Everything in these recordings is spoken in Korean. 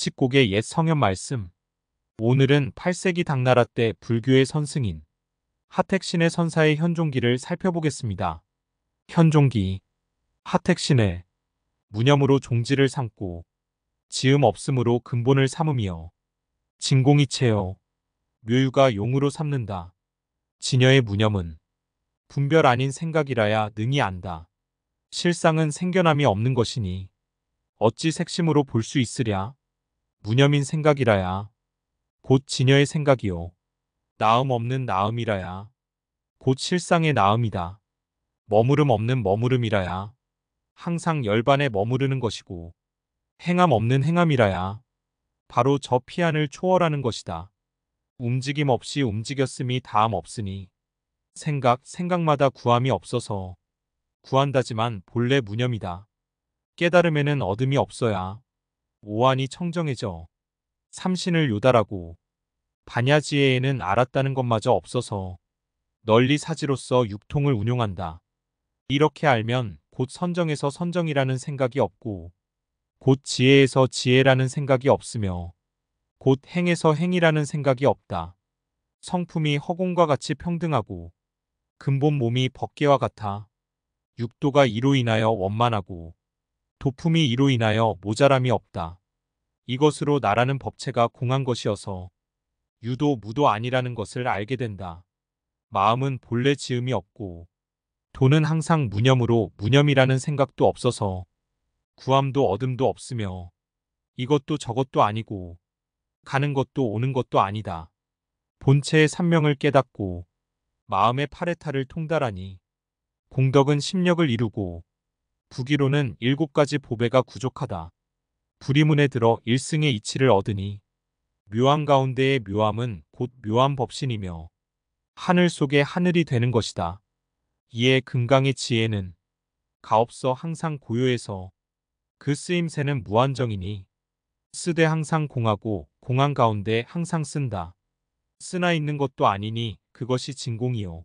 집곡의옛 성현 말씀. 오늘은 8세기 당나라 때 불교의 선승인 하택신의 선사의 현종기를 살펴보겠습니다. 현종기 하택신의 무념으로 종지를 삼고 지음 없음으로 근본을 삼으며 진공이 채여 묘유가 용으로 삼는다. 진여의 무념은 분별 아닌 생각이라야 능이 안다. 실상은 생겨남이 없는 것이니 어찌 색심으로 볼 수 있으랴. 무념인 생각이라야. 곧 진여의 생각이요. 나음 없는 나음이라야. 곧 실상의 나음이다. 머무름 없는 머무름이라야. 항상 열반에 머무르는 것이고 행함 없는 행함이라야. 바로 저 피안을 초월하는 것이다. 움직임 없이 움직였음이 다음 없으니 생각 생각마다 구함이 없어서 구한다지만 본래 무념이다. 깨달음에는 어둠이 없어야 오한이 청정해져 삼신을 요달하고 반야지에에는 알았다는 것마저 없어서 널리 사지로서 육통을 운용한다. 이렇게 알면 곧 선정에서 선정이라는 생각이 없고 곧 지혜에서 지혜라는 생각이 없으며 곧 행에서 행이라는 생각이 없다. 성품이 허공과 같이 평등하고 근본 몸이 벗개와 같아 육도가 이로 인하여 원만하고 도품이 이로 인하여 모자람이 없다. 이것으로 나라는 법체가 공한 것이어서 유도 무도 아니라는 것을 알게 된다. 마음은 본래 지음이 없고 돈은 항상 무념으로 무념이라는 생각도 없어서 구함도 얻음도 없으며 이것도 저것도 아니고 가는 것도 오는 것도 아니다. 본체의 산명을 깨닫고 마음의 파레타를 통달하니 공덕은 심력을 이루고 부기로는 일곱 가지 보배가 부족하다. 불이문에 들어 일승의 이치를 얻으니 묘함 가운데의 묘함은 곧 묘함 법신이며 하늘 속의 하늘이 되는 것이다. 이에 금강의 지혜는 가없어 항상 고요해서 그 쓰임새는 무한정이니 쓰되 항상 공하고 공한 가운데 항상 쓴다. 쓰나 있는 것도 아니니 그것이 진공이요.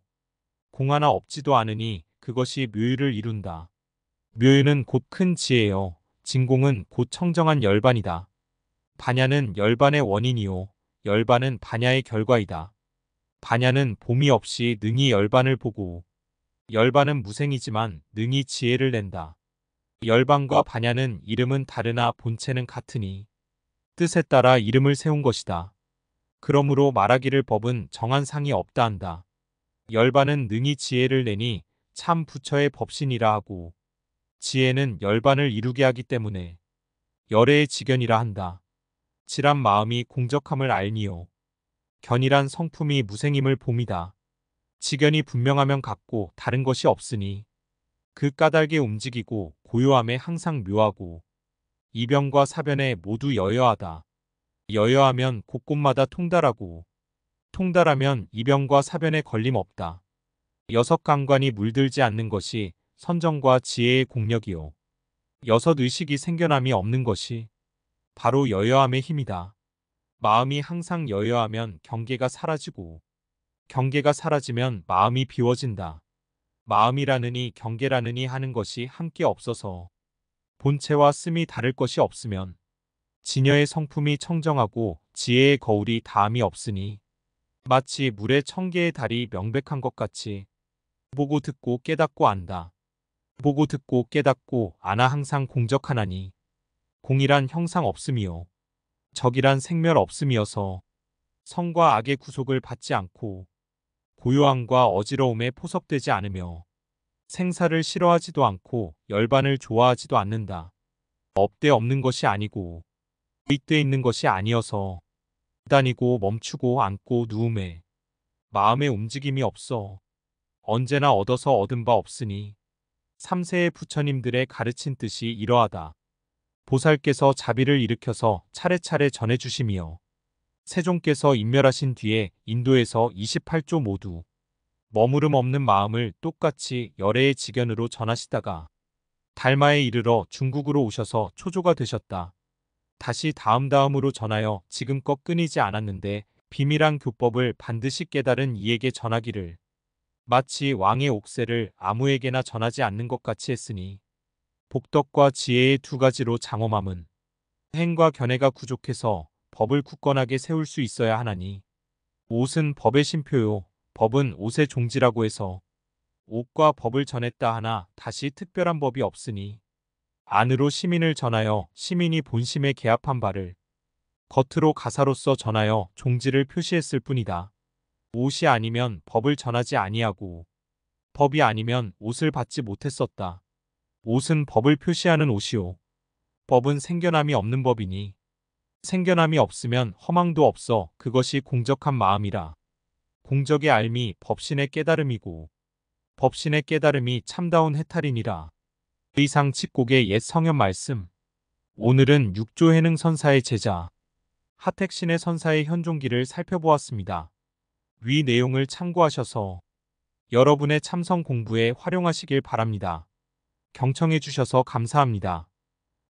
공하나 없지도 않으니 그것이 묘유를 이룬다. 묘유는 곧 큰 지혜요. 진공은 곧 청정한 열반이다. 반야는 열반의 원인이요. 열반은 반야의 결과이다. 반야는 봄이 없이 능히 열반을 보고 열반은 무생이지만 능히 지혜를 낸다. 열반과 반야는 이름은 다르나 본체는 같으니 뜻에 따라 이름을 세운 것이다. 그러므로 말하기를 법은 정한 상이 없다 한다. 열반은 능히 지혜를 내니 참 부처의 법신이라 하고 지혜는 열반을 이루게 하기 때문에 열애의 지견이라 한다. 지란 마음이 공적함을 알니요. 견이란 성품이 무생임을 봅니다 지견이 분명하면 같고 다른 것이 없으니 그 까닭에 움직이고 고요함에 항상 묘하고 이변과 사변에 모두 여여하다. 여여하면 곳곳마다 통달하고 통달하면 이변과 사변에 걸림 없다. 여섯 강관이 물들지 않는 것이 선정과 지혜의 공력이요. 여섯 의식이 생겨남이 없는 것이 바로 여여함의 힘이다. 마음이 항상 여여하면 경계가 사라지고 경계가 사라지면 마음이 비워진다. 마음이라느니 경계라느니 하는 것이 함께 없어서 본체와 씀이 다를 것이 없으면 진여의 성품이 청정하고 지혜의 거울이 닿음이 없으니 마치 물의 청개의 달이 명백한 것 같이 보고 듣고 깨닫고 안다. 보고 듣고 깨닫고 아나 항상 공적하나니 공이란 형상 없음이요 적이란 생멸 없음이어서 성과 악의 구속을 받지 않고 고요함과 어지러움에 포섭되지 않으며 생사를 싫어하지도 않고 열반을 좋아하지도 않는다. 업대 없는 것이 아니고 의대 있는 것이 아니어서 다니고 멈추고 앉고 누움에 마음의 움직임이 없어 언제나 얻어서 얻은 바 없으니 3세의 부처님들의 가르친 뜻이 이러하다. 보살께서 자비를 일으켜서 차례차례 전해주심이요. 세종께서 임멸하신 뒤에 인도에서 28조 모두 머무름 없는 마음을 똑같이 열애의 직연으로 전하시다가 달마에 이르러 중국으로 오셔서 초조가 되셨다. 다시 다음 다음으로 전하여 지금껏 끊이지 않았는데 비밀한 교법을 반드시 깨달은 이에게 전하기를 마치 왕의 옥세를 아무에게나 전하지 않는 것 같이 했으니 복덕과 지혜의 두 가지로 장엄함은 행과 견해가 부족해서 법을 굳건하게 세울 수 있어야 하나니 옷은 법의 심표요 법은 옷의 종지라고 해서 옷과 법을 전했다 하나 다시 특별한 법이 없으니 안으로 시민을 전하여 시민이 본심에 개합한 바를 겉으로 가사로서 전하여 종지를 표시했을 뿐이다. 옷이 아니면 법을 전하지 아니하고 법이 아니면 옷을 받지 못했었다. 옷은 법을 표시하는 옷이요. 법은 생겨남이 없는 법이니 생겨남이 없으면 허망도 없어 그것이 공적한 마음이라. 공적의 알미 법신의 깨달음이고 법신의 깨달음이 참다운 해탈이니라. 의상 칩곡의 옛 성현 말씀 오늘은 육조 해능 선사의 제자 하택신의 선사의 현종기를 살펴보았습니다. 위 내용을 참고하셔서 여러분의 참성 공부에 활용하시길 바랍니다. 경청해 주셔서 감사합니다.